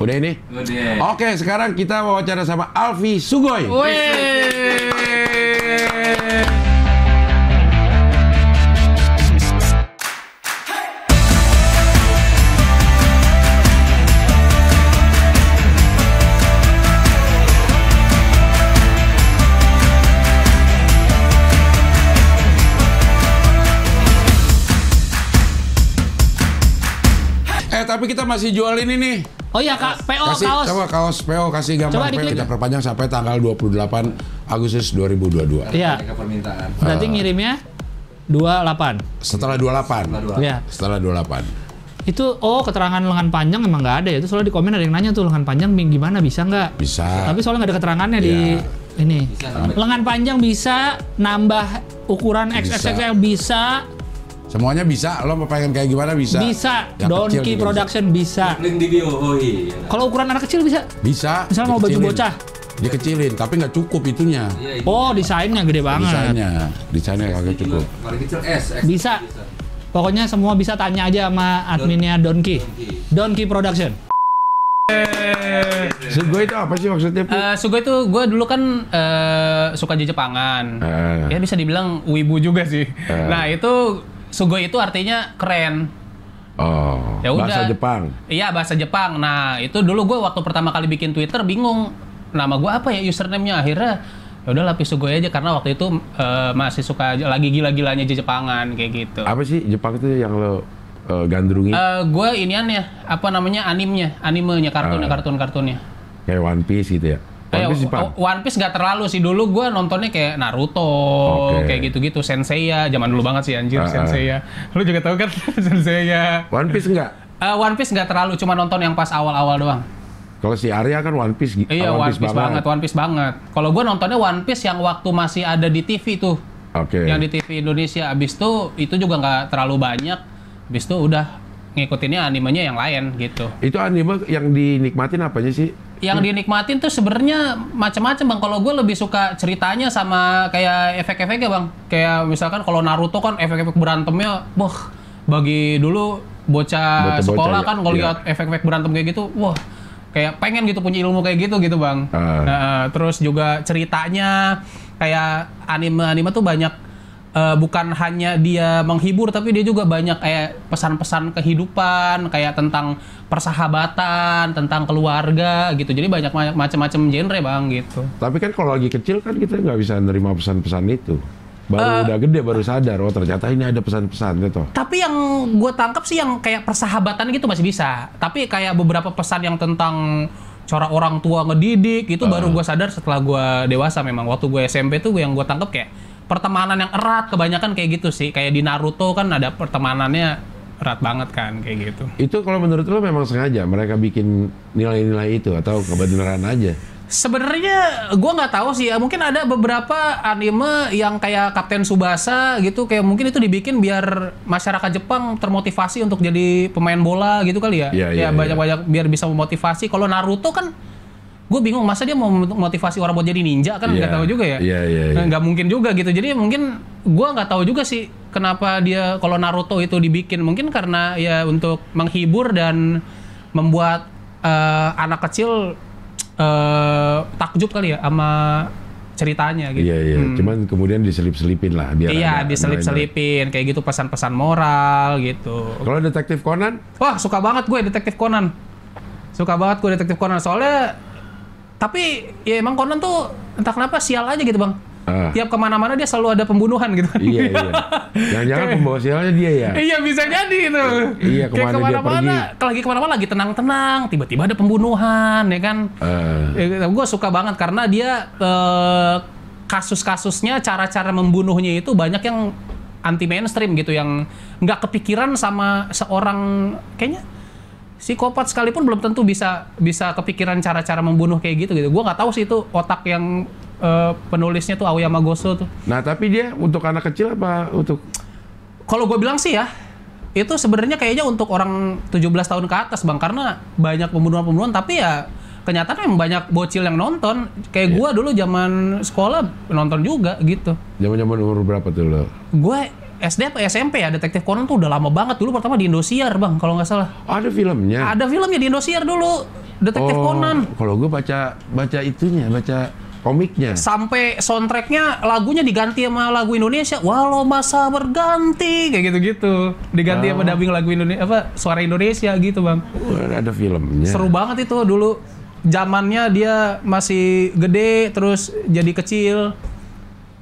Udah ini? Udah. Oke, sekarang kita wawancara sama Alfi Sugoi. Wey. Eh, tapi kita masih jual ini nih Oh iya Kak, PO kasih, kaos. Coba kaos PO kasih gambar coba PO kita perpanjang sampai tanggal 28 Agustus 2022. Iya. permintaan. Berarti uh, ngirimnya 28. Setelah 28. Iya. Setelah 28. Itu oh keterangan lengan panjang emang nggak ada ya. Itu soalnya di komen ada yang nanya tuh lengan panjang gimana bisa nggak? Bisa. Tapi soalnya nggak ada keterangannya di iya. ini. Bisa, lengan panjang bisa nambah ukuran XXL bisa. bisa Semuanya bisa, lo mau pengen kayak gimana bisa. Bisa, yang Donkey Production bisa. bisa. di bio, oh iya. Kalau ukuran anak kecil bisa? Bisa. Misal mau baju bocah. Dikecilin, tapi nggak cukup itunya. Iya, iya. oh, desainnya gede banget. Desainnya, desainnya kagak cukup. bisa. Pokoknya semua bisa tanya aja sama adminnya Donkey. Donkey Production. Eh, Sugoi itu apa sih maksudnya? Uh, eh, Sugoi itu gue dulu kan uh, suka di Jepangan. Uh. Ya bisa dibilang wibu juga sih. Uh. Nah itu Sugoi itu artinya keren. Oh. Ya udah. Bahasa Jepang. Iya, bahasa Jepang. Nah, itu dulu gue waktu pertama kali bikin Twitter bingung nama gue apa ya username-nya akhirnya ya udah lapis sugoi aja karena waktu itu uh, masih suka lagi gila-gilanya Jepangan kayak gitu. Apa sih Jepang itu yang lo uh, gandrungi? Uh, eh, gue inian ya, apa namanya animnya, animenya, kartun ah. kartun-kartunnya. Kayak One Piece gitu ya? Eh, oh, One Piece, One Piece gak terlalu sih dulu gue nontonnya kayak Naruto okay. kayak gitu-gitu Sensei ya zaman dulu banget sih anjir uh, ah, ah. Sensei ya lu juga tahu kan Sensei ya One Piece enggak uh, eh, One Piece gak terlalu cuma nonton yang pas awal-awal doang kalau si Arya kan One Piece gitu iya ah, One, One Piece, Piece banget. banget One Piece banget kalau gue nontonnya One Piece yang waktu masih ada di TV tuh Oke. Okay. Yang di TV Indonesia abis itu itu juga nggak terlalu banyak. Abis itu udah ngikutinnya animenya yang lain gitu. Itu anime yang dinikmatin apanya sih? yang hmm. dinikmatin tuh sebenarnya macam-macam bang. Kalau gue lebih suka ceritanya sama kayak efek-efeknya bang. Kayak misalkan kalau Naruto kan efek-efek berantemnya, boh bagi dulu bocah, bocah sekolah iya. kan kalau iya. lihat efek-efek berantem kayak gitu, wah kayak pengen gitu punya ilmu kayak gitu gitu bang. Uh. Nah, terus juga ceritanya kayak anime-anime tuh banyak uh, bukan hanya dia menghibur tapi dia juga banyak kayak eh, pesan-pesan kehidupan kayak tentang persahabatan tentang keluarga gitu jadi banyak macam-macam genre bang gitu tapi kan kalau lagi kecil kan kita nggak bisa nerima pesan-pesan itu baru uh, udah gede baru sadar oh ternyata ini ada pesan pesan gitu tapi yang gue tangkap sih yang kayak persahabatan gitu masih bisa tapi kayak beberapa pesan yang tentang cara orang tua ngedidik itu uh. baru gue sadar setelah gue dewasa memang waktu gue SMP tuh yang gue tangkap kayak pertemanan yang erat kebanyakan kayak gitu sih kayak di Naruto kan ada pertemanannya erat banget kan kayak gitu itu kalau menurut lo memang sengaja mereka bikin nilai-nilai itu atau kebenaran aja Sebenarnya gue nggak tahu sih ya mungkin ada beberapa anime yang kayak Kapten Subasa gitu kayak mungkin itu dibikin biar masyarakat Jepang termotivasi untuk jadi pemain bola gitu kali ya. Iya, iya, ya, banyak banyak-banyak ya. biar bisa memotivasi. Kalau Naruto kan gue bingung masa dia mau motivasi orang buat jadi ninja kan nggak yeah. tahu juga ya yeah, yeah, yeah. yeah. mungkin juga gitu jadi mungkin gue nggak tahu juga sih kenapa dia kalau Naruto itu dibikin mungkin karena ya untuk menghibur dan membuat uh, anak kecil uh, takjub kali ya sama ceritanya gitu. Iya iya. Hmm. Cuman kemudian diselip-selipin lah biar. Iya diselip-selipin kayak gitu pesan-pesan moral gitu. Kalau detektif Conan? Wah suka banget gue detektif Conan. Suka banget gue detektif Conan soalnya tapi ya emang Conan tuh entah kenapa sial aja gitu bang Uh. Tiap kemana-mana dia selalu ada pembunuhan gitu. Iya, iya. Jangan-jangan pembawa sialnya dia ya. Iya, bisa jadi itu. Iya, iya kemana Kayak kemana-mana, lagi kemana-mana lagi tenang-tenang, tiba-tiba ada pembunuhan, ya kan. Uh. Ya, gitu. gue suka banget karena dia uh, kasus-kasusnya, cara-cara membunuhnya itu banyak yang anti mainstream gitu, yang nggak kepikiran sama seorang kayaknya psikopat sekalipun belum tentu bisa bisa kepikiran cara-cara membunuh kayak gitu gitu. Gua nggak tahu sih itu otak yang uh, penulisnya tuh Aoyama Goso tuh. Nah, tapi dia untuk anak kecil apa untuk Kalau gue bilang sih ya, itu sebenarnya kayaknya untuk orang 17 tahun ke atas, Bang, karena banyak pembunuhan-pembunuhan tapi ya kenyataannya banyak bocil yang nonton. Kayak yeah. gua dulu zaman sekolah nonton juga gitu. Zaman-zaman umur berapa tuh lo? Gue SD apa SMP ya detektif Conan tuh udah lama banget dulu pertama di Indosiar bang kalau nggak salah ada filmnya ada filmnya di Indosiar dulu detektif oh, Conan kalau gue baca baca itunya baca komiknya sampai soundtracknya lagunya diganti sama lagu Indonesia walau masa berganti kayak gitu-gitu diganti oh. sama ah. dubbing lagu Indonesia apa suara Indonesia gitu bang oh, ada filmnya seru banget itu dulu zamannya dia masih gede terus jadi kecil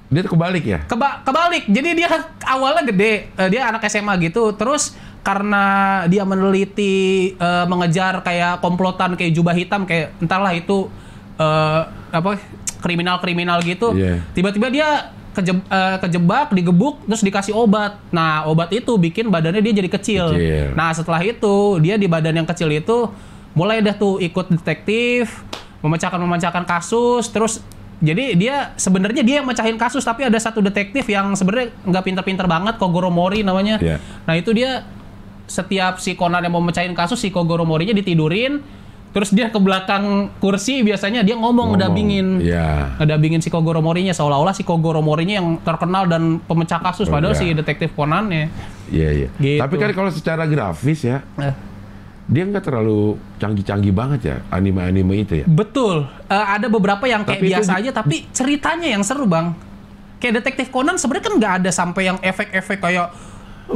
dia kebalik ya? Keba kebalik. Jadi dia awalnya gede, eh, dia anak SMA gitu. Terus karena dia meneliti uh, mengejar kayak komplotan kayak jubah hitam kayak entahlah itu uh, apa kriminal-kriminal gitu. tiba Tiba-tiba dia keje, uh, kejebak, digebuk, terus dikasih obat. Nah, obat itu bikin badannya dia jadi kecil. kecil. Nah, setelah itu dia di badan yang kecil itu mulai dah tuh ikut detektif, memecahkan memecahkan kasus, terus jadi dia sebenarnya dia yang mecahin kasus tapi ada satu detektif yang sebenarnya nggak pinter-pinter banget Kogoro Mori namanya. Yeah. Nah itu dia setiap si Conan yang mau mecahin kasus si Kogoro Mori nya ditidurin terus dia ke belakang kursi biasanya dia ngomong, ngomong. ngedabingin yeah. Iya. bingin si Kogoro Mori nya seolah-olah si Kogoro nya yang terkenal dan pemecah kasus oh, padahal yeah. si detektif Conan ya. Iya yeah, iya. Yeah. Gitu. Tapi kan kalau secara grafis ya. Eh dia nggak terlalu canggih-canggih banget ya anime-anime itu ya. Betul. Uh, ada beberapa yang kayak tapi biasa aja tapi ceritanya yang seru, Bang. Kayak detektif Conan sebenarnya kan nggak ada sampai yang efek-efek kayak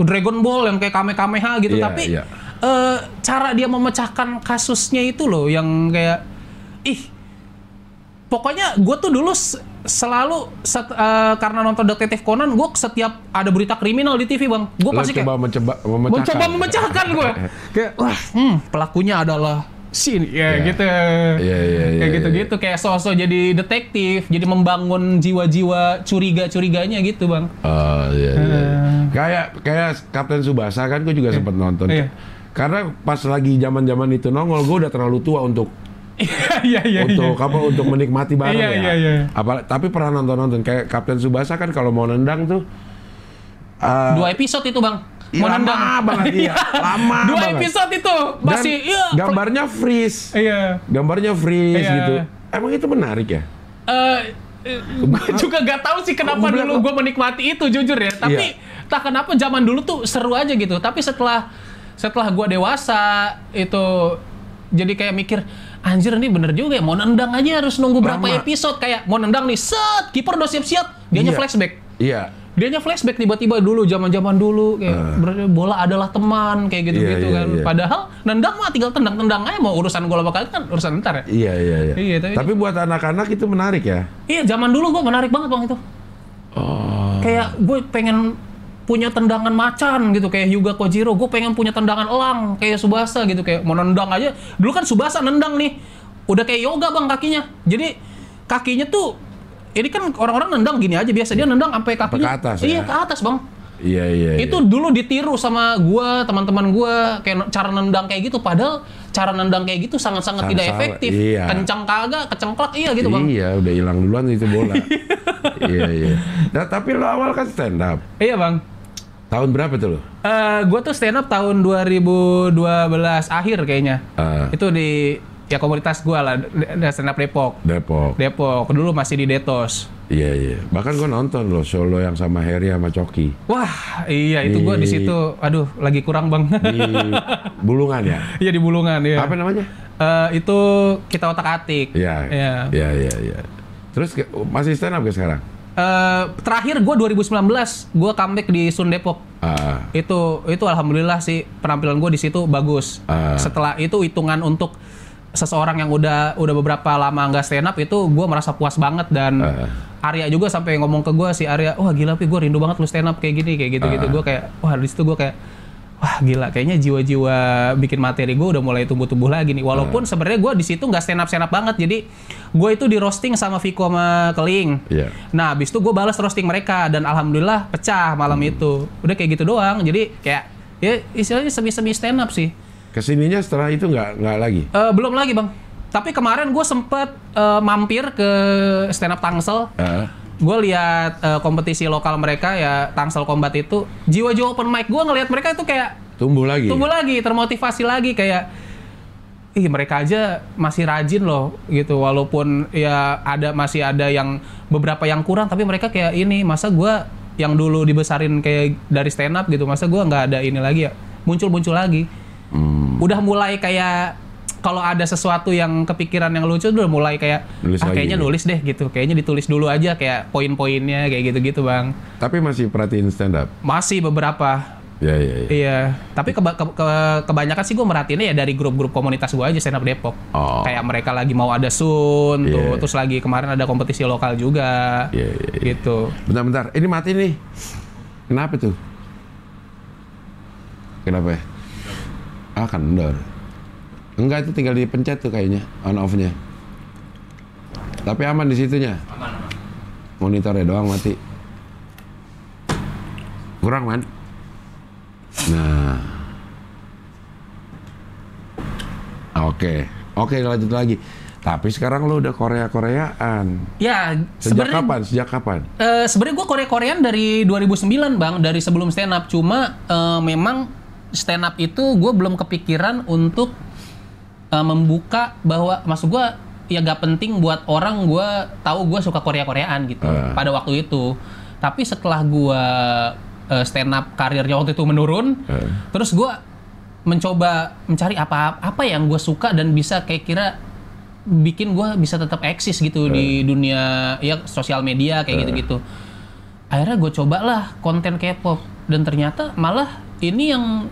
Dragon Ball yang kayak Kamehameha gitu, yeah, tapi yeah. Iya. Uh, cara dia memecahkan kasusnya itu loh yang kayak ih pokoknya gue tuh dulu selalu set, uh, karena nonton detektif Conan gue setiap ada berita kriminal di TV bang gue pasti coba kayak mencoba memecahkan. mencoba memecahkan gue kayak wah hmm, pelakunya adalah sini ya ya gitu ya ya, ya, kayak yeah, gitu-gitu yeah. kayak sosok jadi detektif jadi membangun jiwa-jiwa curiga-curiganya gitu bang uh, yeah, ya, Uh. Iya. Eh. kayak kayak Kapten Subasa kan gue juga ya. sempat nonton ya. karena pas lagi zaman-zaman itu nongol gue udah terlalu tua untuk Iya iya iya. Untuk apa untuk menikmati barang iya, ya. Iya iya. Apalagi tapi pernah nonton-nonton kayak Kapten Subasa kan kalau mau nendang tuh uh, dua episode itu, Bang. Iya, mau lama nendang. banget iya. iya. Lama dua banget. episode itu masih Dan iya, gambarnya freeze. Iya. Gambarnya freeze iya. gitu. Emang itu menarik ya? Eh uh, gue juga gak tahu sih kenapa dulu gue menikmati itu jujur ya. Tapi iya. tak kenapa zaman dulu tuh seru aja gitu. Tapi setelah setelah gue dewasa itu jadi kayak mikir anjir ini bener juga ya mau nendang aja harus nunggu berapa episode kayak mau nendang nih set kiper udah siap-siap dianya yeah. flashback iya yeah dianya flashback tiba-tiba dulu zaman-zaman dulu kayak uh. bola adalah teman kayak gitu-gitu yeah, yeah, kan. Yeah. Padahal nendang mah tinggal tendang-tendang aja mau urusan gol bakal kan urusan ntar ya. Iya iya iya. iya tapi, tapi buat anak-anak itu menarik ya. Iya, zaman dulu gua menarik banget Bang itu. Oh. Kayak gue pengen punya tendangan macan gitu kayak Yuga Kojiro gue pengen punya tendangan elang kayak Subasa gitu kayak mau nendang aja dulu kan Subasa nendang nih udah kayak yoga bang kakinya jadi kakinya tuh ini kan orang-orang nendang gini aja biasa dia nendang sampai kakinya ke atas, iya ya? ke atas bang Iya iya. iya. Itu iya. dulu ditiru sama gua, teman-teman gua kayak cara nendang kayak gitu padahal cara nendang kayak gitu sangat-sangat tidak efektif. Iya. Kencang kagak, kecengklak iya gitu, Bang. Iya, udah hilang duluan itu bola. iya iya. Nah, tapi lo awal kan stand up. Iya, Bang. Tahun berapa tuh lo? Uh, eh, gue tuh stand up tahun 2012 akhir kayaknya. Uh. Itu di ya komunitas gue lah stand up Depok. Depok. Depok. Dulu masih di Detos. Iya iya. Bahkan gue nonton loh solo yang sama Heri sama Coki. Wah iya itu gue di situ. Aduh lagi kurang bang. Di Bulungan ya. Iya di Bulungan ya. Apa namanya? Uh, itu kita otak atik. Iya. Iya iya iya. Ya. Terus masih stand up ke sekarang? Uh, terakhir gue 2019 gue comeback di Sun Depok. Uh. Itu itu alhamdulillah sih penampilan gue di situ bagus. Uh. Setelah itu hitungan untuk seseorang yang udah udah beberapa lama nggak stand up itu gue merasa puas banget dan uh. Arya juga sampai ngomong ke gue si Arya, wah gila sih gue rindu banget lu stand up kayak gini kayak gitu gitu. Uh. Gue kayak wah di situ gue kayak wah gila kayaknya jiwa-jiwa bikin materi gue udah mulai tumbuh-tumbuh lagi nih walaupun hmm. sebenarnya gue di situ nggak stand up stand up banget jadi gue itu di roasting sama Viko sama Keling yeah. nah abis itu gue balas roasting mereka dan alhamdulillah pecah malam hmm. itu udah kayak gitu doang jadi kayak ya istilahnya semi-semi stand up sih kesininya setelah itu nggak nggak lagi uh, belum lagi bang tapi kemarin gue sempet uh, mampir ke stand up Tangsel uh gue lihat uh, kompetisi lokal mereka ya Tangsel Combat itu jiwa-jiwa open mic gue ngelihat mereka itu kayak tumbuh lagi tumbuh lagi termotivasi lagi kayak ih mereka aja masih rajin loh gitu walaupun ya ada masih ada yang beberapa yang kurang tapi mereka kayak ini masa gue yang dulu dibesarin kayak dari stand up gitu masa gue nggak ada ini lagi ya muncul muncul lagi hmm. udah mulai kayak kalau ada sesuatu yang kepikiran yang lucu udah mulai kayak nulis ah, kayaknya gitu. nulis deh gitu kayaknya ditulis dulu aja kayak poin-poinnya kayak gitu-gitu bang tapi masih perhatiin stand up masih beberapa Iya, iya, iya. Iya. Tapi keba ke ke kebanyakan sih gue merhatiinnya ya dari grup-grup komunitas gue aja stand up Depok. Oh. Kayak mereka lagi mau ada Sun yeah. tuh, iya. terus lagi kemarin ada kompetisi lokal juga. Iya, yeah, iya, yeah, yeah. Gitu. Bentar-bentar, ini mati nih. Kenapa tuh? Kenapa ya? Ah, kendor. Enggak itu tinggal dipencet tuh kayaknya on off-nya. Tapi aman di situnya. Aman. Monitornya doang mati. Kurang man. Nah. Oke. Oke lanjut lagi. Tapi sekarang lo udah Korea Koreaan. Ya, sejak kapan? Sejak kapan? Uh, Sebenarnya gue Korea Koreaan dari 2009 bang, dari sebelum stand up. Cuma uh, memang stand up itu gue belum kepikiran untuk uh, membuka bahwa maksud gue ya gak penting buat orang gue tahu gue suka Korea Koreaan gitu uh. pada waktu itu tapi setelah gue uh, stand up karirnya waktu itu menurun uh. terus gue mencoba mencari apa apa yang gue suka dan bisa kayak kira bikin gue bisa tetap eksis gitu uh. di ah. dunia ya sosial media kayak uh. gitu gitu akhirnya gue coba lah konten K-pop dan ternyata malah ini yang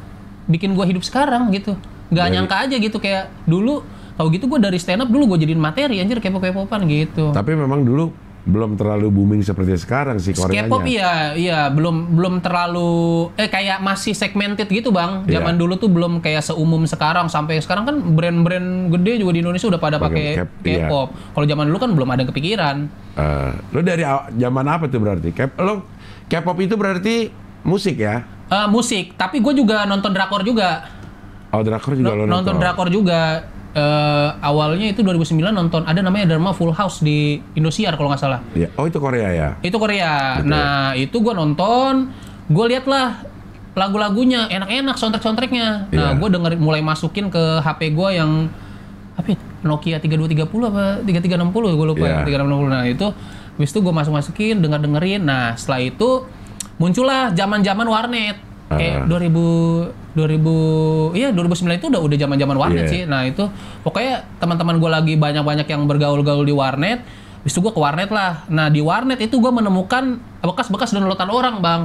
bikin gue hidup sekarang gitu nggak dari... nyangka aja gitu kayak dulu kalau gitu gue dari stand up dulu gue jadiin materi anjir kepo popan gitu tapi memang dulu belum terlalu booming seperti sekarang sih Koreanya. K-pop iya, iya belum belum terlalu eh kayak masih segmented gitu bang. Iya. Zaman yeah. dulu tuh belum kayak seumum sekarang sampai sekarang kan brand-brand gede juga di Indonesia udah pada pakai K-pop. Yeah. Kalau zaman dulu kan belum ada kepikiran. Uh, eh, lo dari zaman apa tuh berarti? K- lo K-pop itu berarti musik ya? Uh, musik, tapi gue juga nonton drakor juga. Oh drakor juga nonton. Nonton drakor juga. Uh, awalnya itu 2009 nonton ada namanya Dharma Full House di Indosiar kalau nggak salah. Ya. Oh itu Korea ya? Itu Korea. Betul. Nah itu gua nonton, gua liat lagu-lagunya enak-enak soundtrack-soundtracknya. Nah yeah. gue denger mulai masukin ke HP gua yang apa ya, Nokia 3230 apa 3360 gua lupa yeah. Iya. 3660. Nah itu habis itu gua masuk-masukin denger-dengerin. Nah setelah itu muncullah zaman-zaman warnet kayak uh. Ah. 2000 2000 iya 2009 itu udah udah zaman-zaman warnet yeah. sih. Nah, itu pokoknya teman-teman gue lagi banyak-banyak yang bergaul-gaul di warnet. bis itu gue ke warnet lah. Nah, di warnet itu gue menemukan bekas-bekas downloadan orang, Bang.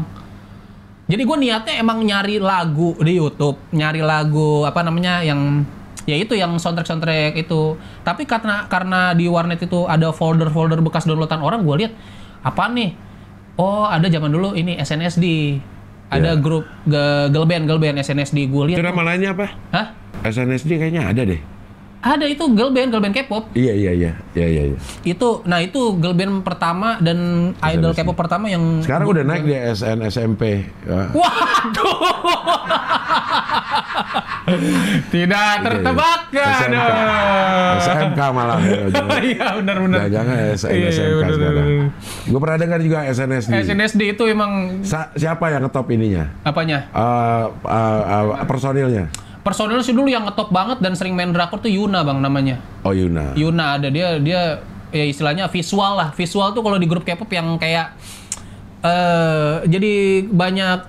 Jadi gue niatnya emang nyari lagu di YouTube, nyari lagu apa namanya yang ya itu yang soundtrack-soundtrack itu. Tapi karena karena di warnet itu ada folder-folder bekas downloadan orang, gue lihat apa nih? Oh, ada zaman dulu ini SNSD ada yeah. grup girl band, girl band SNSD gue lihat. Itu namanya apa? Hah? SNSD kayaknya ada deh. Ada itu girl band, girl band K-pop. Iya iya iya iya iya. iya. Itu, nah itu girl band pertama dan SNS. idol K-pop pertama yang. Sekarang udah naik di SN SMP. Ya. Waduh. Tidak iya, iya. tertebak kan. SMK. malah. Ya, oh, iya benar benar. Jangan SN SMK iya, sekarang. Gue pernah dengar juga SNSD. SNSD itu emang. siapa yang ngetop ininya? Apanya? Uh, uh, uh, personilnya personel sih dulu yang ngetop banget dan sering main drakor tuh Yuna bang namanya. Oh Yuna. Yuna ada dia dia ya istilahnya visual lah. Visual tuh kalau di grup K-pop yang kayak uh, jadi banyak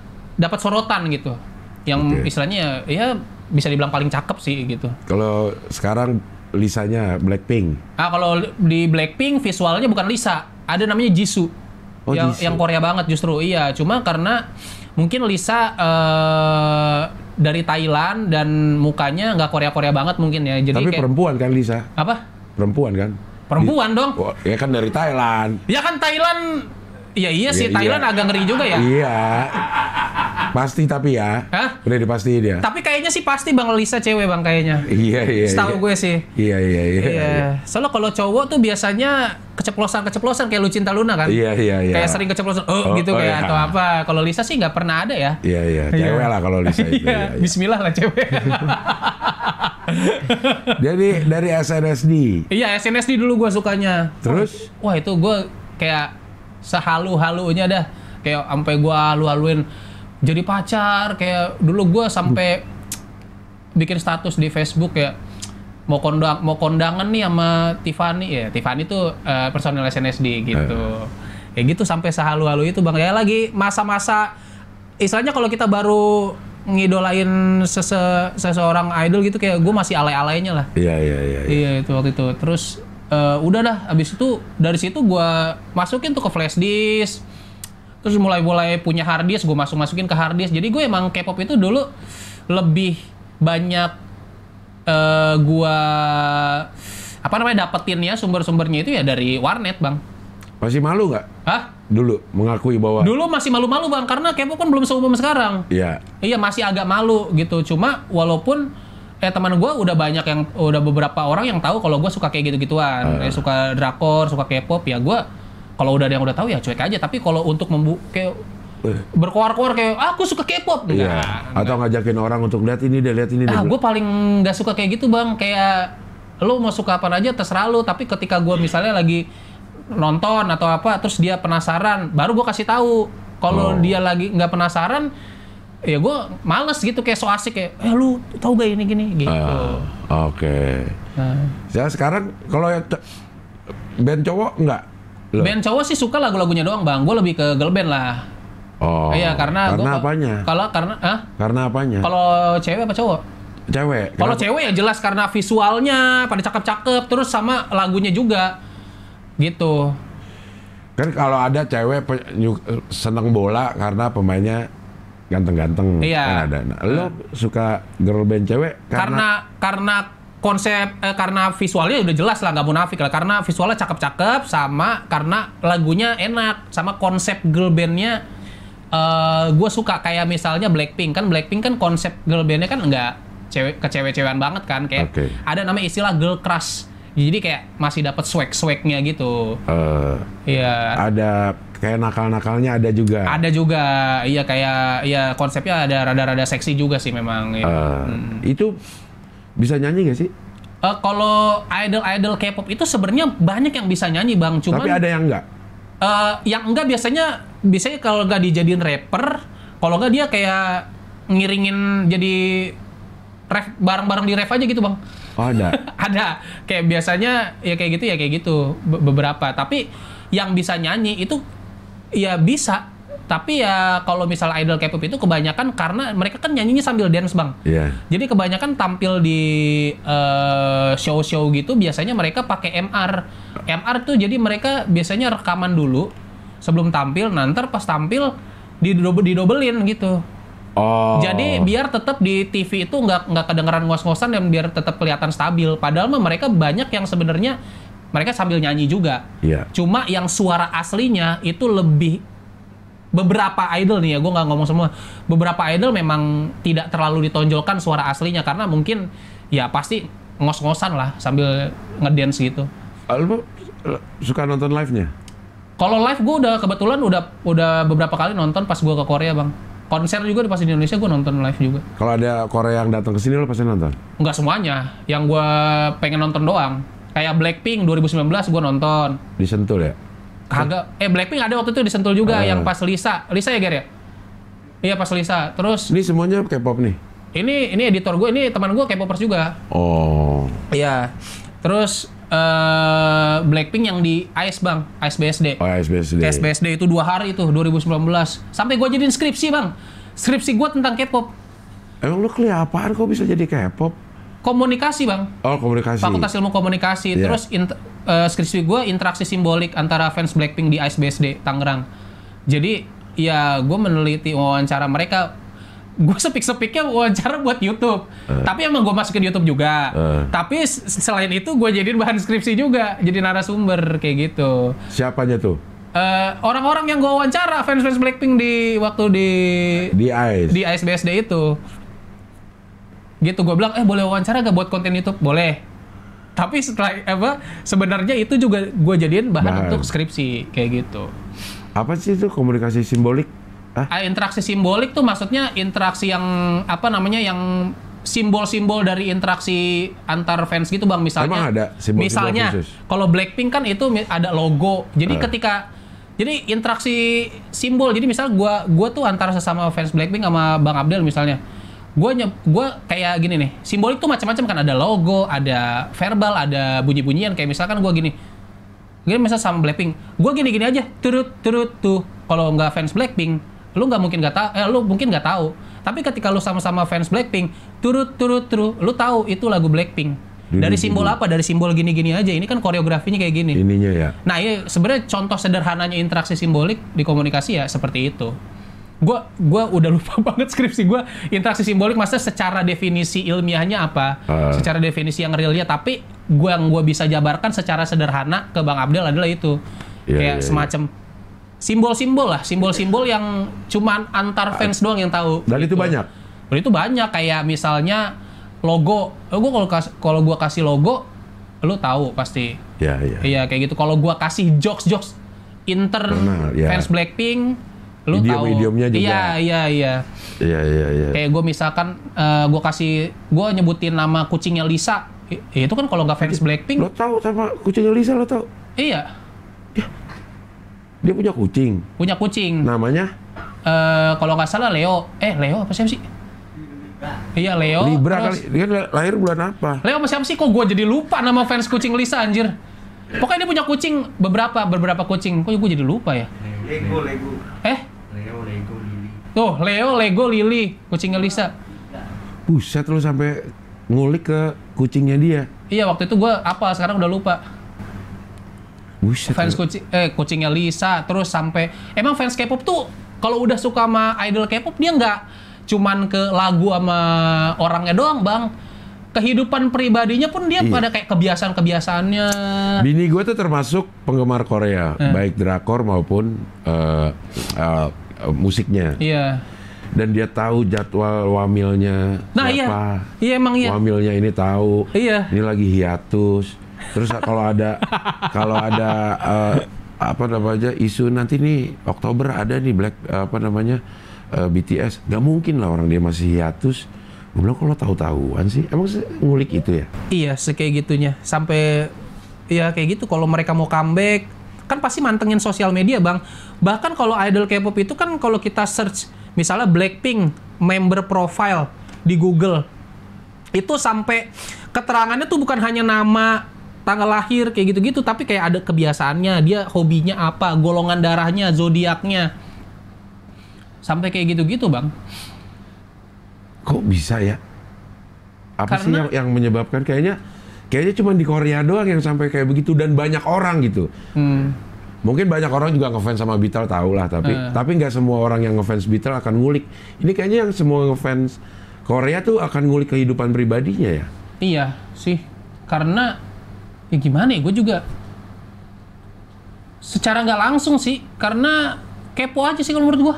dapat sorotan gitu. Yang okay. istilahnya ya bisa dibilang paling cakep sih gitu. Kalau sekarang Lisanya Blackpink. Ah kalau di Blackpink visualnya bukan Lisa, ada namanya Jisoo. Oh, yang, yang Korea banget justru iya. Cuma karena mungkin Lisa uh, dari Thailand dan mukanya nggak Korea Korea banget mungkin ya. Jadi Tapi kayak, perempuan kan Lisa? Apa? Perempuan kan? Perempuan Di, dong. Ya kan dari Thailand. Ya kan Thailand Iya iya sih, iya. Thailand agak ngeri juga ya. Iya. Pasti tapi ya. Hah? Udah dipasti dia. Ya. Tapi kayaknya sih pasti Bang Lisa cewek Bang kayaknya. Iya iya. iya. Setahu iya. gue sih. Iya, iya iya iya. Iya. Soalnya kalau cowok tuh biasanya keceplosan-keceplosan kayak lu cinta Luna kan? Iya iya iya. Kayak sering keceplosan oh, oh gitu oh, kayak atau apa. Kalau Lisa sih nggak pernah ada ya. Iya iya. Cewek iya. lah kalau Lisa itu. iya. Bismillah lah cewek. Jadi dari SNSD. Iya SNSD dulu gue sukanya. Terus? Wah itu gue kayak sehalu-halunya dah kayak sampai gue halu-haluin jadi pacar kayak dulu gue sampai bikin status di Facebook ya mau kondang mau kondangan nih sama Tiffany ya Tiffany tuh uh, personil SNSD gitu eh. kayak gitu sampai sehalu-halu itu bang ya lagi masa-masa istilahnya kalau kita baru ngidolain sese, seseorang idol gitu kayak gue masih alay-alaynya lah iya, iya iya iya iya itu waktu itu terus uh, udah dah abis itu dari situ gue masukin tuh ke flash disk terus mulai mulai punya hard disk gue masuk masukin ke hard disk jadi gue emang K-pop itu dulu lebih banyak uh, eh, gue apa namanya dapetin ya sumber-sumbernya itu ya dari warnet bang masih malu nggak? Hah? Dulu mengakui bahwa dulu masih malu-malu bang karena K-pop kan belum seumum sekarang. Iya. Iya masih agak malu gitu. Cuma walaupun eh teman gue udah banyak yang udah beberapa orang yang tahu kalau gue suka kayak gitu-gituan, uh. eh, suka drakor, suka K-pop ya gue kalau udah ada yang udah tahu ya cuek aja. Tapi kalau untuk membu kayak eh. berkoar-koar kayak ah, aku suka K-pop enggak, iya. Enggak. atau ngajakin orang untuk lihat ini deh lihat ini deh. Ah, gue paling nggak suka kayak gitu bang kayak lo mau suka apa aja terserah lo tapi ketika gue misalnya lagi nonton atau apa terus dia penasaran baru gue kasih tahu kalau oh. dia lagi nggak penasaran ya gue males gitu kayak so asik kayak eh lu tau gak ini gini gitu uh, oke okay. nah. ya sekarang kalau band cowok enggak Loh. band cowok sih suka lagu-lagunya doang bang gue lebih ke girl band lah oh iya karena karena gua, apanya kalau karena ah karena apanya kalau cewek apa cowok cewek kalau cewek ya jelas karena visualnya pada cakep-cakep terus sama lagunya juga gitu kan kalau ada cewek seneng bola karena pemainnya ganteng-ganteng iya. kan ada. Nah, lo hmm. suka girl band cewek karena karena, karena konsep eh, karena visualnya udah jelas lah nggak munafik lah karena visualnya cakep-cakep sama karena lagunya enak sama konsep girl bandnya uh, eh, gue suka kayak misalnya Blackpink kan Blackpink kan konsep girl bandnya kan enggak cewek ke cewek banget kan kayak okay. ada nama istilah girl crush jadi kayak masih dapat swag swagnya gitu. Uh, Ada kayak nakal-nakalnya ada juga. Ada juga, iya kayak iya konsepnya ada rada-rada seksi juga sih memang. Ya. Uh, hmm. Itu bisa nyanyi gak sih? Uh, kalau idol-idol K-pop itu sebenarnya banyak yang bisa nyanyi bang, cuma. Tapi ada yang enggak. Uh, eh, yang enggak biasanya biasanya kalau gak dijadiin rapper, kalau gak dia kayak ngiringin jadi ref bareng-bareng di ref aja gitu bang. Oh ada. ada. Kayak biasanya ya kayak gitu ya kayak gitu beberapa. Tapi yang bisa nyanyi itu Iya bisa tapi ya kalau misal idol K-pop itu kebanyakan karena mereka kan nyanyinya sambil dance bang. Iya. Yeah. Jadi kebanyakan tampil di uh, show-show gitu biasanya mereka pakai MR. MR tuh jadi mereka biasanya rekaman dulu sebelum tampil, nanti pas tampil didobelin gitu. Oh. Jadi biar tetap di TV itu nggak nggak kedengeran ngos-ngosan dan biar tetap kelihatan stabil. Padahal mah mereka banyak yang sebenarnya mereka sambil nyanyi juga. Yeah. Cuma yang suara aslinya itu lebih beberapa idol nih ya, gue nggak ngomong semua. Beberapa idol memang tidak terlalu ditonjolkan suara aslinya karena mungkin ya pasti ngos-ngosan lah sambil ngedance gitu. Ah, lu suka nonton live-nya? Kalau live gue udah kebetulan udah udah beberapa kali nonton pas gue ke Korea bang. Konser juga di pas di Indonesia gue nonton live juga. Kalau ada Korea yang datang ke sini lo pasti nonton? Enggak semuanya, yang gue pengen nonton doang. Kayak Blackpink 2019 gue nonton. Disentul ya? Kagak. Eh Blackpink ada waktu itu disentul juga uh. yang pas Lisa. Lisa ya Ger ya? Iya pas Lisa. Terus. Ini semuanya K-pop nih? Ini ini editor gue, ini teman gue K-popers juga. Oh. Iya. Terus uh, Blackpink yang di Ice Bang, Ice BSD. Oh, Ice BSD. Ice BSD itu dua hari itu 2019. Sampai gue jadiin skripsi Bang. Skripsi gue tentang K-pop. Emang lu kelihatan apaan kok bisa jadi K-pop? komunikasi bang oh komunikasi fakultas ilmu komunikasi yeah. terus in, uh, eh, skripsi gue interaksi simbolik antara fans Blackpink di Ice BSD Tangerang jadi ya gue meneliti wawancara mereka gue sepik-sepiknya wawancara buat YouTube. Uh. Tapi emang gue masukin YouTube juga. Uh. Tapi selain itu gue jadiin bahan skripsi juga, jadi narasumber kayak gitu. Siapanya tuh? Orang-orang uh, yang gue wawancara, fans-fans Blackpink di waktu di di ICE. di itu gitu gue bilang eh boleh wawancara gak buat konten YouTube boleh tapi setelah apa sebenarnya itu juga gue jadiin bahan, bahan untuk skripsi kayak gitu apa sih itu komunikasi simbolik Hah? Ah, interaksi simbolik tuh maksudnya interaksi yang apa namanya yang simbol-simbol dari interaksi antar fans gitu bang misalnya Emang ada simbol -simbol misalnya kalau Blackpink kan itu ada logo jadi uh. ketika jadi interaksi simbol jadi misal gue gua tuh antara sesama fans Blackpink sama Bang Abdul misalnya gue gue kayak gini nih simbolik tuh macam-macam kan ada logo ada verbal ada bunyi-bunyian kayak misalkan gue gini gini misal sama Blackpink gue gini-gini aja turut turut tuh kalau nggak fans Blackpink lu nggak mungkin nggak tahu eh lu mungkin nggak tahu tapi ketika lu sama-sama fans Blackpink turut turut turut lu tahu itu lagu Blackpink dari simbol apa? Dari simbol gini-gini aja. Ini kan koreografinya kayak gini. Ininya ya. Nah, ini iya, sebenarnya contoh sederhananya interaksi simbolik di komunikasi ya seperti itu gue gua udah lupa banget skripsi gue interaksi simbolik masa secara definisi ilmiahnya apa uh. secara definisi yang realnya tapi gue yang gue bisa jabarkan secara sederhana ke bang Abdel adalah itu yeah, kayak yeah, iya. semacam simbol-simbol lah simbol-simbol yang cuman antar ah. fans doang yang tahu dan gitu. itu banyak dan itu banyak kayak misalnya logo oh, gue kalau kalau gue kasih logo lu tahu pasti iya yeah, iya yeah. iya kayak gitu kalau gue kasih jokes jokes inter Pernah, yeah. fans Blackpink lu idiom tahu idiomnya juga iya iya iya iya iya, iya. kayak gue misalkan uh, eh, gue kasih gue nyebutin nama kucingnya Lisa I, ya itu kan kalau nggak fans iya. Blackpink lo tahu sama kucingnya Lisa lo tahu iya ya. dia punya kucing punya kucing namanya uh, kalau nggak salah Leo eh Leo apa siapa sih Iya Leo. Libra terus, kali. Dia lahir bulan apa? Leo masih siapa sih? Kok gue jadi lupa nama fans kucing Lisa anjir. Pokoknya dia punya kucing beberapa beberapa kucing. Kok gue jadi lupa ya? Lego Lego. Eh? Tuh, Leo, Lego, Lily kucingnya Lisa. Buset lu sampai ngulik ke kucingnya dia. Iya, waktu itu gua apa, sekarang udah lupa. Buset. Fans kucing eh kucingnya Lisa, terus sampai emang fans K-pop tuh kalau udah suka sama idol K-pop dia nggak cuman ke lagu sama orangnya doang, Bang kehidupan pribadinya pun dia iya. pada kayak kebiasaan-kebiasaannya. Bini gue tuh termasuk penggemar Korea, eh. baik drakor maupun uh, uh, Eh, musiknya. Iya. Dan dia tahu jadwal wamilnya nah, iya. siapa. Iya. iya emang iya. Wamilnya ini tahu. Iya. Ini lagi hiatus. Terus kalau ada kalau ada uh, apa namanya isu nanti nih Oktober ada nih Black eh, apa namanya uh, BTS. Gak mungkin lah orang dia masih hiatus. Gue bilang kalau tahu-tahuan sih, emang ngulik itu ya? Iya, sekayak gitunya. Sampai ya kayak gitu. Kalau mereka mau comeback, kan pasti mantengin sosial media bang bahkan kalau idol K-pop itu kan kalau kita search misalnya Blackpink member profile di Google itu sampai keterangannya tuh bukan hanya nama tanggal lahir kayak gitu-gitu tapi kayak ada kebiasaannya dia hobinya apa golongan darahnya zodiaknya sampai kayak gitu-gitu bang kok bisa ya apa Karena, sih yang yang menyebabkan kayaknya kayaknya cuma di Korea doang yang sampai kayak begitu dan banyak orang gitu. Hmm. Mungkin banyak orang juga ngefans sama Beatles tahu lah, tapi uh. tapi nggak semua orang yang ngefans Beatles akan ngulik. Ini kayaknya yang semua ngefans Korea tuh akan ngulik kehidupan pribadinya ya. Iya sih, karena ya gimana ya, gue juga secara nggak langsung sih, karena kepo aja sih kalau menurut gue.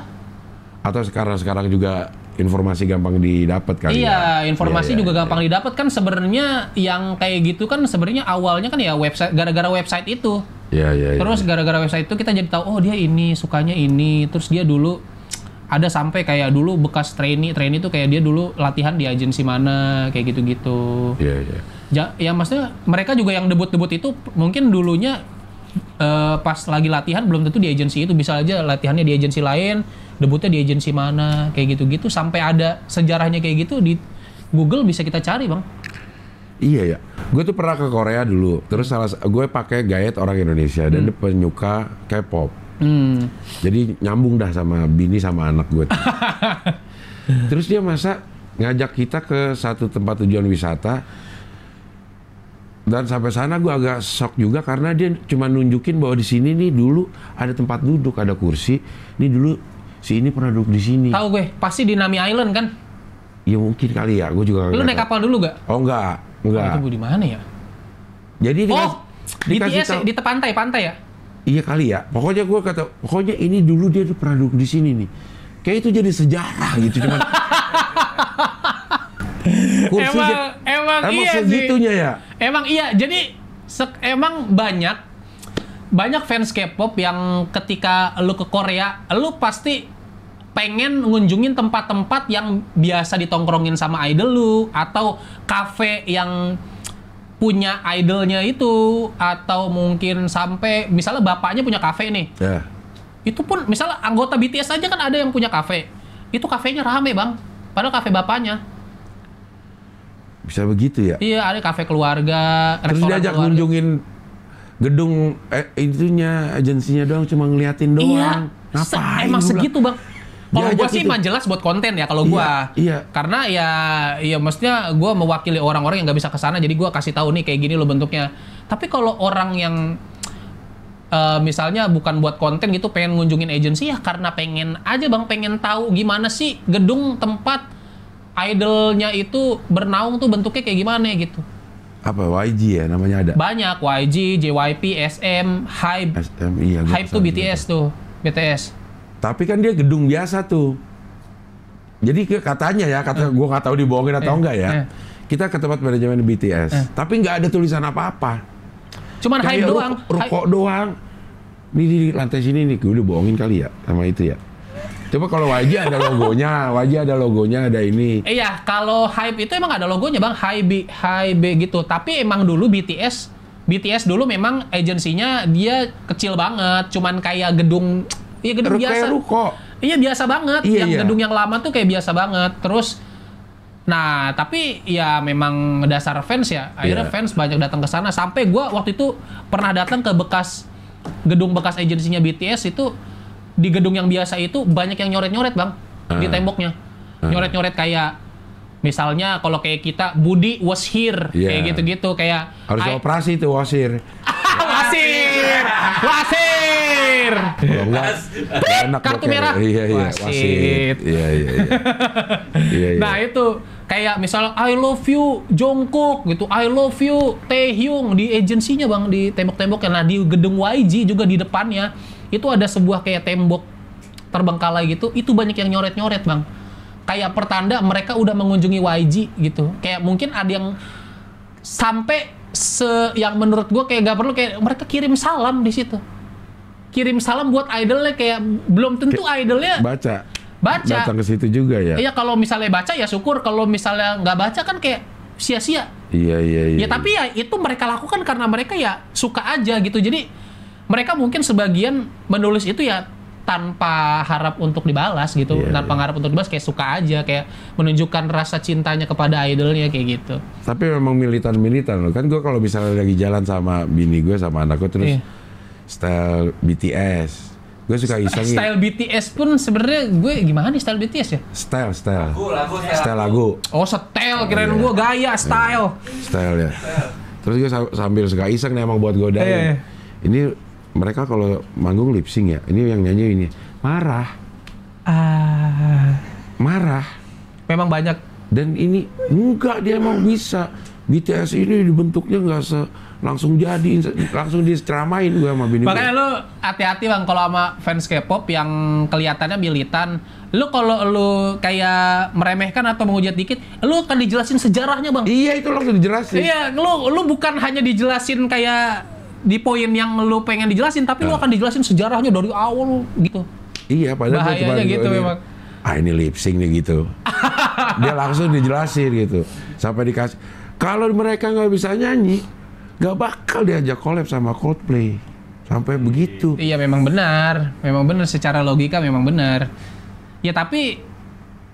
Atau sekarang sekarang juga informasi gampang didapat kan iya ya. Iya, informasi iya, juga iya, gampang iya. didapat kan sebenarnya yang kayak gitu kan sebenarnya awalnya kan ya website gara-gara website itu iya iya, iya. terus gara-gara iya. website itu kita jadi tahu oh dia ini sukanya ini terus dia dulu ada sampai kayak dulu bekas trainee trainee itu kayak dia dulu latihan di agensi mana kayak gitu-gitu iya iya ja, ya maksudnya mereka juga yang debut-debut itu mungkin dulunya uh, pas lagi latihan belum tentu di agensi itu bisa aja latihannya di agensi lain debutnya di agensi mana kayak gitu-gitu sampai ada sejarahnya kayak gitu di Google bisa kita cari bang Iya ya, gue tuh pernah ke Korea dulu. Terus salah gue pakai gayet orang Indonesia dan hmm. penyuka K-pop. Hmm. Jadi nyambung dah sama bini sama anak gue. terus dia masa ngajak kita ke satu tempat tujuan wisata dan sampai sana gue agak shock juga karena dia cuma nunjukin bahwa di sini nih dulu ada tempat duduk ada kursi ini dulu si ini pernah duduk di sini. Tahu gue, pasti di Nami Island kan? Ya mungkin kali ya, gue juga. Lu naik kapal dulu gak? Oh enggak, enggak. Oh, itu di mana ya? Jadi oh, di oh, di di pantai, pantai ya? Iya kali ya. Pokoknya gue kata, pokoknya ini dulu dia pernah duduk di sini nih. Kayak itu jadi sejarah gitu cuman. emang, emang, emang iya segitunya sih. ya. Emang iya. Jadi emang banyak banyak fans K-pop yang ketika lu ke Korea, lu pasti pengen ngunjungin tempat-tempat yang biasa ditongkrongin sama idol lu atau kafe yang punya idolnya itu atau mungkin sampai misalnya bapaknya punya kafe nih. Yeah. Itu pun misalnya anggota BTS aja kan ada yang punya kafe. Itu kafenya rame, Bang. Padahal kafe bapaknya. Bisa begitu ya? Iya, ada kafe keluarga, Terus diajak keluarga. ngunjungin gedung eh, itunya agensinya doang cuma ngeliatin doang. Iya. Ngapain? Emang segitu bang. Ya, kalau gue sih gitu. emang jelas buat konten ya kalau gue. Iya, iya. Karena ya, ya maksudnya gue mewakili orang-orang yang nggak bisa kesana, jadi gue kasih tahu nih kayak gini lo bentuknya. Tapi kalau orang yang Uh, misalnya bukan buat konten gitu pengen ngunjungin agensi ya karena pengen aja bang pengen tahu gimana sih gedung tempat idolnya itu bernaung tuh bentuknya kayak gimana gitu apa YG ya namanya ada? Banyak YG, JYP, SM, Hype. SM iya. Hype tuh BTS juga. Gitu. tuh, BTS. Tapi kan dia gedung biasa tuh. Jadi katanya ya, kata eh. gue nggak tahu dibohongin atau eh. enggak ya. Eh. Kita ke tempat manajemen BTS, eh. tapi nggak ada tulisan apa-apa. Cuman Kayak hype doang. Rokok doang. Ini di lantai sini nih, gue udah bohongin kali ya sama itu ya. Coba kalau wajah ada logonya, wajah ada logonya, ada ini. Iya, kalau hype itu emang ada logonya bang, hype-hype gitu. Tapi emang dulu BTS, BTS dulu memang agensinya dia kecil banget, cuman kayak gedung, iya gedung Rukai biasa. Ruko. Iya biasa banget, iya, yang iya. gedung yang lama tuh kayak biasa banget. Terus Nah, tapi ya memang dasar fans ya. Akhirnya yeah. fans banyak datang ke sana. Sampai gua waktu itu pernah datang ke bekas gedung bekas agensinya BTS itu di gedung yang biasa itu banyak yang nyoret-nyoret bang uh. di ah. temboknya ah. nyoret-nyoret kayak misalnya kalau kayak kita Budi wasir yeah. kayak gitu-gitu kayak harus I... operasi itu wasir, here wasir wasir enak kartu merah iya iya wasit iya iya iya. iya iya nah itu kayak misal I love you Jongkok gitu I love you Taehyung di agensinya bang di tembok-temboknya nah di gedung YG juga di depannya itu ada sebuah kayak tembok terbengkalai gitu itu banyak yang nyoret nyoret bang kayak pertanda mereka udah mengunjungi YG gitu kayak mungkin ada yang sampai se yang menurut gue kayak gak perlu kayak mereka kirim salam di situ kirim salam buat idolnya kayak belum tentu idolnya baca baca datang ke situ juga ya iya kalau misalnya baca ya syukur kalau misalnya nggak baca kan kayak sia-sia iya iya iya ya iya. tapi ya itu mereka lakukan karena mereka ya suka aja gitu jadi mereka mungkin sebagian menulis itu ya tanpa harap untuk dibalas gitu, yeah, tanpa yeah. harap untuk dibalas kayak suka aja kayak menunjukkan rasa cintanya kepada idolnya kayak gitu. Tapi memang militan-militan Kan gue kalau misalnya lagi jalan sama bini gue sama anak gue terus yeah. style BTS. Gue suka iseng Style BTS pun sebenarnya gue gimana nih style BTS ya? Style, style. Lagu, lagu, style, lagu. Oh, iya. iya. style. Kirain yeah. gue gaya, style. Yeah. Style ya. yeah. Terus gue sambil suka iseng nih emang buat godain. Yeah, yeah. Ini mereka kalau manggung lipsing ya ini yang nyanyi ini marah ah. marah memang banyak dan ini enggak dia emang bisa BTS ini dibentuknya nggak se langsung jadi langsung diseramain gue sama bini makanya lu hati-hati bang kalau sama fans K-pop yang kelihatannya militan lu kalau lu kayak meremehkan atau menghujat dikit lu akan dijelasin sejarahnya bang iya itu langsung dijelasin iya lu lu bukan hanya dijelasin kayak di poin yang lu pengen dijelasin tapi nah. lu akan dijelasin sejarahnya dari awal gitu iya padahal bahayanya cuma gitu ini, memang ah ini lipsing nih gitu dia langsung dijelasin gitu sampai dikasih kalau mereka nggak bisa nyanyi nggak bakal diajak collab sama Coldplay sampai iya. begitu iya memang benar memang benar secara logika memang benar ya tapi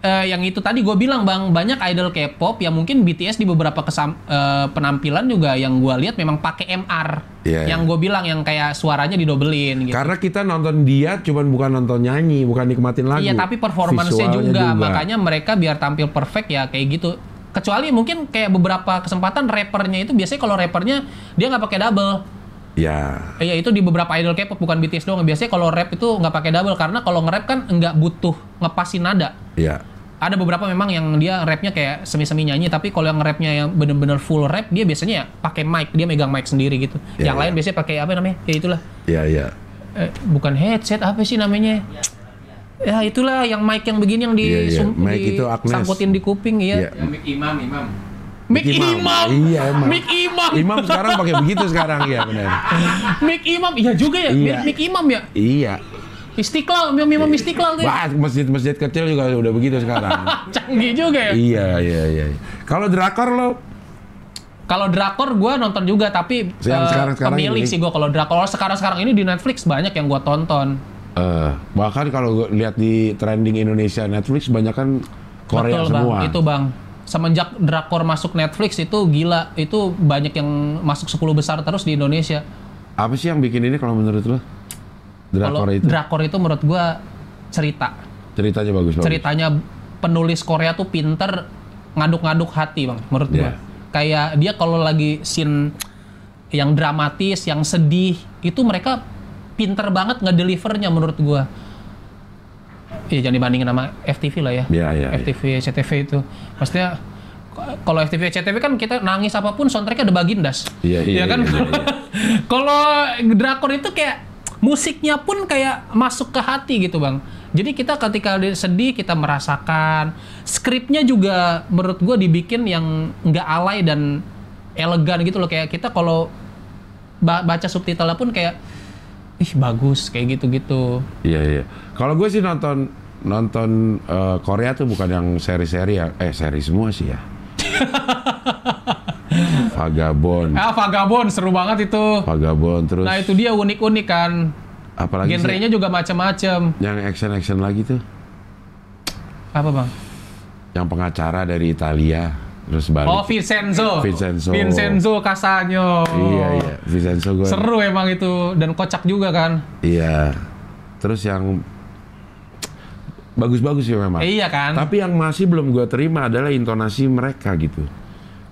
uh, yang itu tadi gue bilang bang banyak idol K-pop yang mungkin BTS di beberapa kesam, uh, penampilan juga yang gue lihat memang pakai MR yeah. Iya. yang gue bilang yang kayak suaranya didobelin gitu. karena kita nonton dia cuman bukan nonton nyanyi bukan nikmatin lagu iya tapi performancenya juga, juga makanya mereka biar tampil perfect ya kayak gitu kecuali mungkin kayak beberapa kesempatan rappernya itu biasanya kalau rappernya dia nggak pakai double Ya. Iya itu di beberapa idol K-pop bukan BTS doang. Biasanya kalau rap itu nggak pakai double karena kalau nge-rap kan nggak butuh ngepasin nada. Iya ada beberapa memang yang dia rapnya kayak semi-semi nyanyi tapi kalau yang rapnya yang bener-bener full rap dia biasanya pakai mic dia megang mic sendiri gitu yeah, yang yeah. lain ya. biasanya pakai apa namanya ya itulah ya yeah, ya yeah. eh, bukan headset apa sih namanya ya itulah yang mic yang begini yang di, iya, yeah, yeah. di sangkutin di kuping iya. ya yeah. mic imam imam Mik Imam. Imam. Iya emang. Mik Imam. Imam sekarang pakai begitu sekarang ya benar. Mik Imam, iya juga ya. Iya. Mik Imam ya. Iya. Istiqlal, memang Istiqlal tuh. Ya? Wah, masjid-masjid kecil juga udah begitu sekarang. Canggih juga ya. Iya, iya, iya. Kalau drakor lo kalau drakor gue nonton juga tapi yang uh, eh, sekarang, sekarang pemilih ini. sih gue kalau drakor sekarang-sekarang ini di Netflix banyak yang gue tonton. Uh, bahkan kalau lihat di trending Indonesia Netflix banyak kan Korea Betul, semua. Bang, itu bang semenjak drakor masuk Netflix itu gila itu banyak yang masuk 10 besar terus di Indonesia. Apa sih yang bikin ini kalau menurut lo? Drakor itu. Drakor itu menurut gua cerita. Ceritanya bagus. Ceritanya penulis Korea tuh pinter ngaduk-ngaduk hati bang. Menurut yeah. gua iya. kayak dia kalau lagi scene yang dramatis, yang sedih itu mereka pinter banget ngedelivernya menurut gua. Iya jangan dibandingin sama FTV lah ya. Iya iya. FTV, ya. CTV itu. Maksudnya kalau FTV CTV kan kita nangis apapun soundtracknya ada Bagindas. Iya iya. Iya kan. Iya, iya, kalau drakor itu kayak musiknya pun kayak masuk ke hati gitu bang jadi kita ketika sedih kita merasakan skripnya juga menurut gue dibikin yang nggak alay dan elegan gitu loh kayak kita kalau baca subtitlenya pun kayak ih bagus kayak gitu-gitu iya iya kalau gue sih nonton nonton uh, Korea tuh bukan yang seri-seri ya eh seri semua sih ya Vagabond. Ah, Vagabond seru banget itu. Vagabond terus. Nah, itu dia unik-unik kan. Apalagi genrenya juga macam-macam. Yang action-action lagi tuh. Apa, Bang? Yang pengacara dari Italia terus balik. Oh, Vincenzo. Vincenzo. Vincenzo Casanio. Iya, iya. Vincenzo gue. Seru emang itu dan kocak juga kan. Iya. Terus yang bagus-bagus ya memang. iya kan? Tapi yang masih belum gue terima adalah intonasi mereka gitu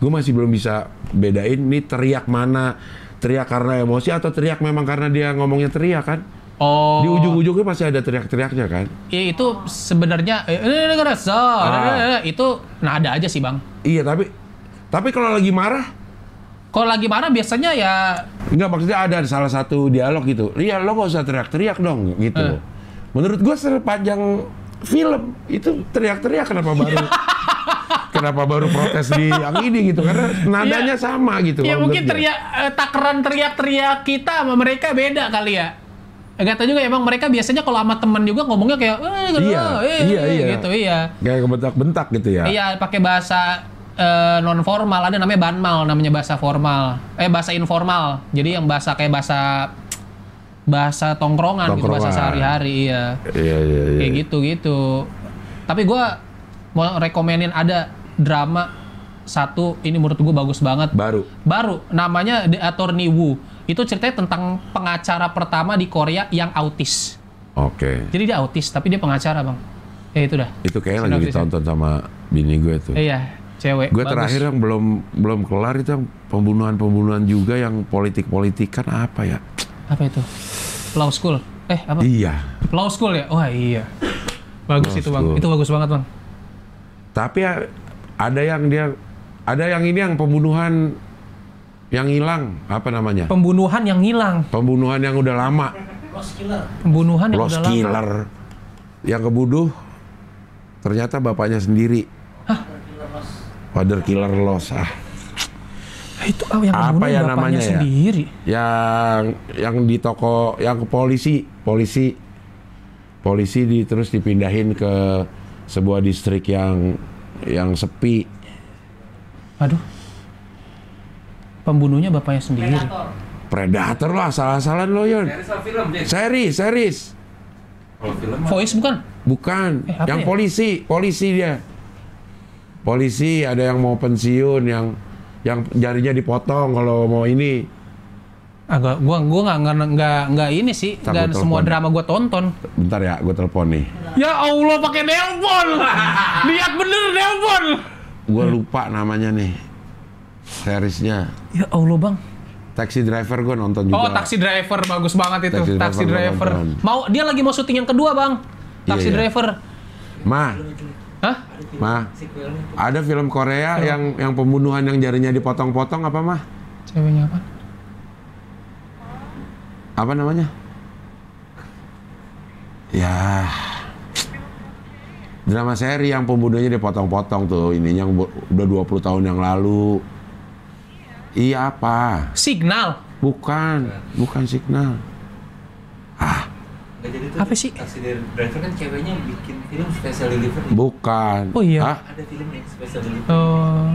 gue masih belum bisa bedain ini teriak mana teriak karena emosi atau teriak memang karena dia ngomongnya teriak kan Oh. Di ujung-ujungnya pasti ada teriak-teriaknya kan? Iya itu sebenarnya eh, ini ah. itu nah ada aja sih bang. Iya tapi tapi kalau lagi marah? Kalau lagi marah biasanya ya. nggak maksudnya ada salah satu dialog gitu. Iya lo gak usah teriak-teriak dong gitu. Eh. Menurut gue sepanjang film itu teriak-teriak kenapa baru? kenapa baru protes di yang ini gitu karena nadanya ya, sama gitu. Ya mungkin teriak eh, takaran teriak-teriak kita sama mereka beda kali ya. Enggak tahu juga emang mereka biasanya kalau sama temen juga ngomongnya kayak eh, gitu iya, eh iya, eh, iya, iya, gitu iya. Kayak bentak-bentak gitu ya. Iya pakai bahasa eh, non formal ada namanya banmal namanya bahasa formal eh bahasa informal jadi yang bahasa kayak bahasa bahasa tongkrongan, tongkrongan. gitu bahasa sehari-hari iya. Iya, iya, iya. kayak gitu gitu tapi gue mau rekomenin ada drama satu ini menurut gue bagus banget. Baru. Baru. Namanya The Attorney Woo. Itu ceritanya tentang pengacara pertama di Korea yang autis. Oke. Okay. Jadi dia autis tapi dia pengacara bang. Ya itu dah. Itu kayak lagi ya. ditonton sama bini gue tuh. Iya. Cewek. Gue terakhir yang belum belum kelar itu yang pembunuhan-pembunuhan juga yang politik-politikan apa ya? Apa itu? Law School. Eh apa? Iya. Law School ya. Wah oh, iya. Bagus Law itu bang. School. Itu bagus banget bang. Tapi ya, ada yang dia ada yang ini yang pembunuhan yang hilang apa namanya? Pembunuhan yang hilang. Pembunuhan yang udah lama. Pembunuhan yang Lost udah killer. lama. Yang kebuduh ternyata bapaknya sendiri. Hah? Father killer loss ah. Itu oh, yang apa ya yang namanya ya? sendiri. Yang yang di toko yang ke polisi, polisi polisi di, terus dipindahin ke sebuah distrik yang yang sepi. Aduh. Pembunuhnya bapaknya sendiri. Predator, Predator lah, salah-salah lo Yon. Seri, series. Oh, Voice bukan? Bukan. Eh, yang ya? polisi, polisi dia. Polisi ada yang mau pensiun, yang yang jarinya dipotong kalau mau ini agak gua gua nggak nggak nggak ini sih nggak semua drama gua tonton bentar ya gua telepon nih ya allah pakai nelpon lihat bener nelpon gua lupa namanya nih seriesnya ya allah bang Taxi Driver gua nonton juga. Oh, Taxi Driver bagus banget itu. Taxi, taxi Driver. driver. Mau dia lagi mau syuting yang kedua, Bang. Iya, taxi yeah, Driver. Yeah. Ma. Hah? Ma. Ada film Korea film. yang yang pembunuhan yang jarinya dipotong-potong apa, Mah? Ceweknya apa? apa namanya ya drama seri yang pembunuhnya dipotong-potong tuh ini yang udah 20 tahun yang lalu iya. iya apa signal bukan bukan signal ah jadi apa sih? Driver kan ceweknya bikin film special delivery. Bukan. Oh iya. Hah? Ada film yang special delivery. Oh.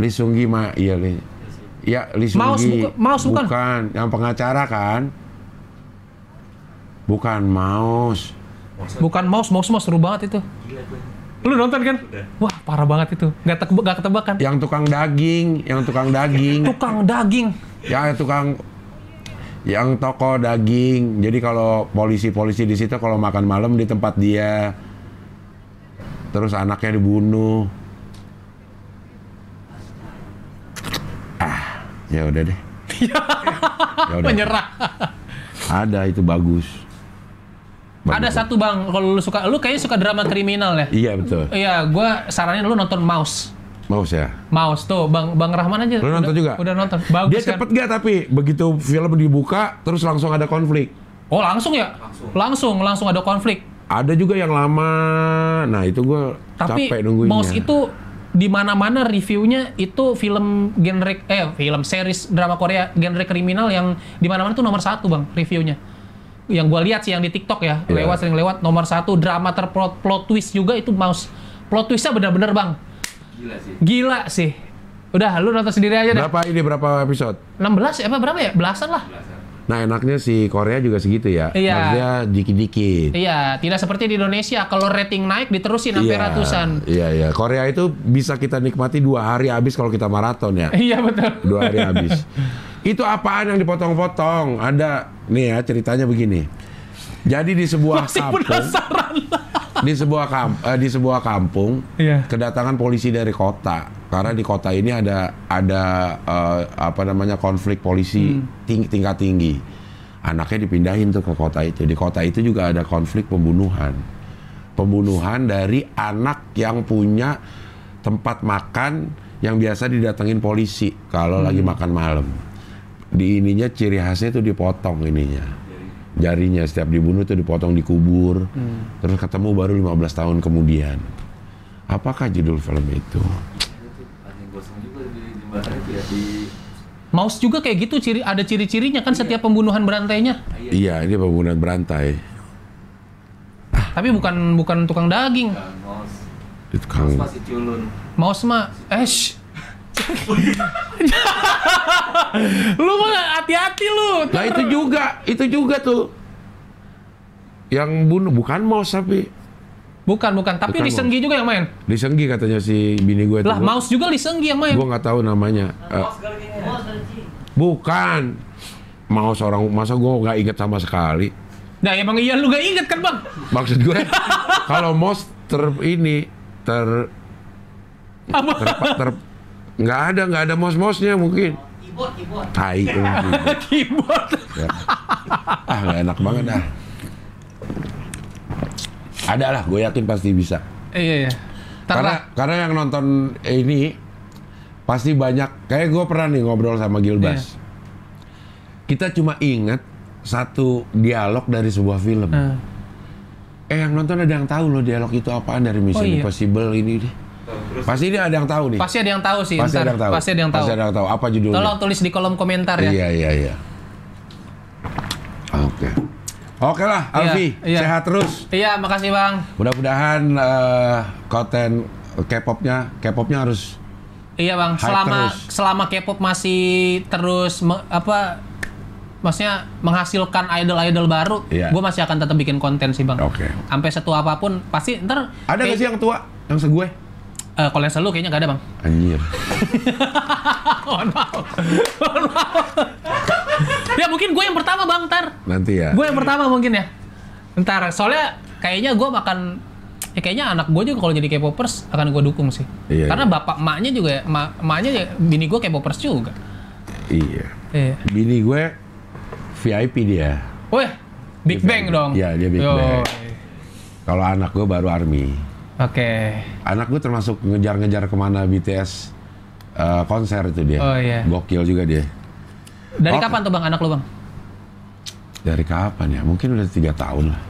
Lee Sunggi mah iya Lee. Ya, Lee Sunggi. Maus, buka, bukan. bukan. Yang pengacara kan. Bukan mouse. Bukan mouse, mouse mouse seru banget itu. Lu nonton kan? Wah, parah banget itu. Gak, teke, gak ketebakan. Yang tukang daging, yang tukang daging. tukang daging. Ya, tukang yang toko daging. Jadi kalau polisi-polisi di situ kalau makan malam di tempat dia. Terus anaknya dibunuh. Ah, ya udah deh. ya udah. Menyerah. Ada itu bagus. Bagus. Ada satu bang, kalau lu suka, lu kayaknya suka drama kriminal ya? Iya betul. Iya, gue saranin lu nonton Mouse. Mouse ya? Mouse tuh, Bang Bang Rahman aja. Lu nonton juga? Udah nonton. Bagus Dia cepet kan? gak tapi begitu film dibuka terus langsung ada konflik. Oh langsung ya? Langsung, langsung, langsung ada konflik. Ada juga yang lama. Nah itu gue capek nungguinnya. Tapi Mouse itu di mana-mana reviewnya itu film genre eh film series drama Korea genre kriminal yang di mana-mana tuh nomor satu bang reviewnya yang gue lihat sih yang di TikTok ya yeah. lewat sering lewat nomor satu drama terplot plot twist juga itu mouse plot twistnya bener-bener bang gila sih gila sih udah lu nonton sendiri aja deh berapa ini berapa episode 16 apa berapa ya belasan lah Nah enaknya si Korea juga segitu ya. Iya. Maksudnya dikit-dikit. Iya, tidak seperti di Indonesia. Kalau rating naik diterusin sampai iya, ratusan. Iya, iya. Korea itu bisa kita nikmati dua hari habis kalau kita maraton ya. Iya, betul. Dua hari habis. itu apaan yang dipotong-potong? Ada Nih ya ceritanya begini. Jadi di sebuah Masih kampung, penasaran. di sebuah kamp, eh, di sebuah kampung, yeah. kedatangan polisi dari kota karena di kota ini ada ada uh, apa namanya konflik polisi hmm. ting tingkat tinggi. Anaknya dipindahin tuh ke kota itu. Di kota itu juga ada konflik pembunuhan, pembunuhan dari anak yang punya tempat makan yang biasa didatengin polisi kalau hmm. lagi makan malam di ininya ciri khasnya itu dipotong ininya jarinya setiap dibunuh itu dipotong dikubur hmm. terus ketemu baru 15 tahun kemudian apakah judul film itu mouse juga kayak gitu ciri ada ciri-cirinya kan iya. setiap pembunuhan berantainya iya ini pembunuhan berantai ah. tapi bukan bukan tukang daging mouse tukang mah eh lu mah hati-hati lu. Nah itu juga, itu juga tuh. Yang bunuh bukan mouse tapi. Bukan, bukan. Tapi bukan Lisenggi mouse. juga yang main. disenggi katanya si bini gue. Lah, mouse juga disenggi yang main. Gue nggak tahu namanya. Nah, uh, bukan. Mouse orang masa gue nggak inget sama sekali. Nah emang iya lu gak inget kan bang? Maksud gue kalau mouse ter ini ter apa? Ter, ter, Nggak ada, nggak ada mos-mosnya mungkin. Keyboard, keyboard. Tai. Keyboard. ya. Ah, nggak enak banget dah. Ada lah, gue yakin pasti bisa. Eh, iya, iya. Karena, karena yang nonton ini pasti banyak. Kayak gue pernah nih ngobrol sama Gilbas. Iya. Kita cuma inget satu dialog dari sebuah film. Eh. eh yang nonton ada yang tahu loh dialog itu apaan dari Mission oh, iya. Impossible ini deh Pasti ini ada yang tahu nih. Pasti ada yang tahu sih. Pasti ada yang tahu. Pasti ada yang tahu. ada yang tahu. Apa judulnya? Tolong tulis di kolom komentar ya. Iya iya iya. Oke. Okay. Oke lah, iya, Alfi, iya, iya. sehat terus. Iya, makasih bang. Mudah-mudahan uh, konten K-popnya, K-popnya harus. Iya bang, selama terus. selama K-pop masih terus me, apa, maksudnya menghasilkan idol-idol baru, iya. gue masih akan tetap bikin konten sih bang. Oke. Okay. Sampai setua apapun, pasti ntar. Ada nggak sih yang tua, yang segue? Uh, kalau yang selalu kayaknya gak ada bang. Anjir. Mohon maaf. ya mungkin gue yang pertama bang ntar. Nanti ya. Gue yang pertama mungkin ya. Ntar soalnya kayaknya gue makan ya kayaknya anak gue juga kalau jadi K-popers akan gue dukung sih. Iya, Karena iya. bapak emaknya juga ma maknya ya, bini gue K-popers juga. Iya. iya. Bini gue VIP dia. Wih, Big Bang dong. Iya, dia Big Yo. Bang. Kalau anak gue baru Army. Oke. Okay. Anak gue termasuk ngejar-ngejar kemana BTS uh, eh, konser itu dia. Oh iya. Gokil juga dia. Dari oh, kapan tuh bang anak lo bang? Dari kapan ya? Mungkin udah tiga tahun lah.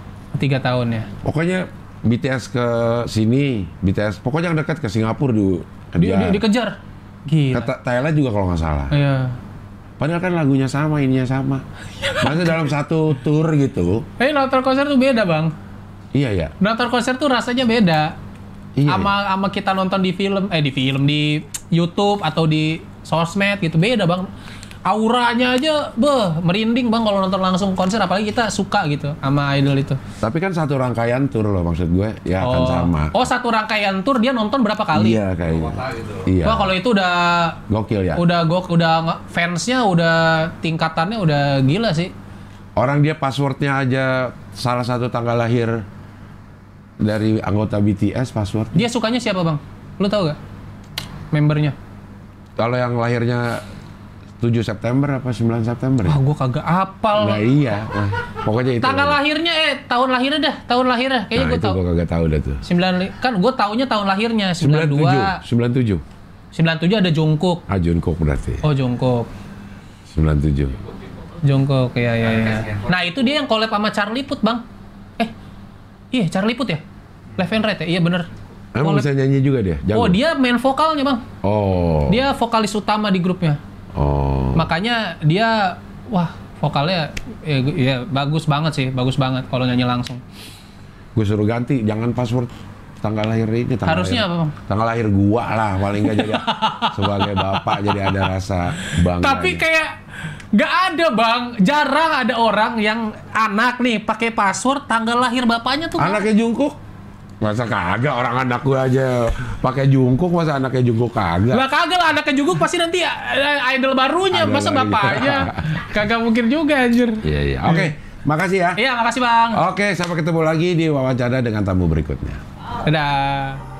Tiga tahun ya. Pokoknya BTS ke sini, BTS pokoknya yang dekat ke Singapura dulu. Di, di, dikejar. Gila. Ke Thailand juga kalau nggak salah. Iya. Padahal kan lagunya sama, ininya sama. Masih dalam satu tour gitu. Eh, nonton konser tuh beda bang. Iya ya. Nonton konser tuh rasanya beda. Iya. Ama iya. ama kita nonton di film eh di film di YouTube atau di sosmed gitu beda bang. Auranya aja beh merinding bang kalau nonton langsung konser apalagi kita suka gitu sama idol itu. Tapi kan satu rangkaian tur loh maksud gue ya oh. akan sama. Oh satu rangkaian tur dia nonton berapa kali? Iya kayaknya. Iya. Wah kalau itu udah gokil ya. Udah gok udah fansnya udah tingkatannya udah gila sih. Orang dia passwordnya aja salah satu tanggal lahir dari anggota BTS password. Dia sukanya siapa bang? Lo tau gak? Membernya? Kalau yang lahirnya 7 September apa 9 September? Ah, ya? gua kagak apal. Nah, iya. Nah, pokoknya itu. Tanggal lahirnya eh tahun lahirnya dah, tahun lahirnya. Kayaknya nah, gua tahu. Gua kagak tahu dah tuh. 9 kan gua tahunya tahun lahirnya 92. 97. 97 ada Jungkook. Ah, Jungkook berarti. Oh, Sembilan 97. Jungkook ya ya ya. Nah, itu dia yang collab sama Charlie Put, Bang. Iya, Charlie Put ya? Left and Right ya? Iya bener. Emang oh, bisa nyanyi juga dia? Jago. Oh, dia main vokalnya, Bang. Oh. Dia vokalis utama di grupnya. Oh. Makanya dia wah, vokalnya ya, ya bagus banget sih, bagus banget kalau nyanyi langsung. Gue suruh ganti, jangan password tanggal lahir ini tanggal harusnya lahir, apa bang? tanggal lahir gua lah paling nggak jadi sebagai bapak jadi ada rasa bangga tapi kayak Gak ada bang, jarang ada orang yang anak nih pakai password tanggal lahir bapaknya tuh. Anaknya kan? jungkuk? Masa kagak orang anak gue aja pakai jungkuk masa anaknya jungkuk kagak. Lah kagak lah anaknya jungkuk pasti nanti eh, eh, idol barunya idol masa bapaknya. kagak mungkin juga anjir. Iya iya. Oke, okay. Hmm. makasih ya. Iya, makasih Bang. Oke, okay, sampai ketemu lagi di wawancara dengan tamu berikutnya. Dadah.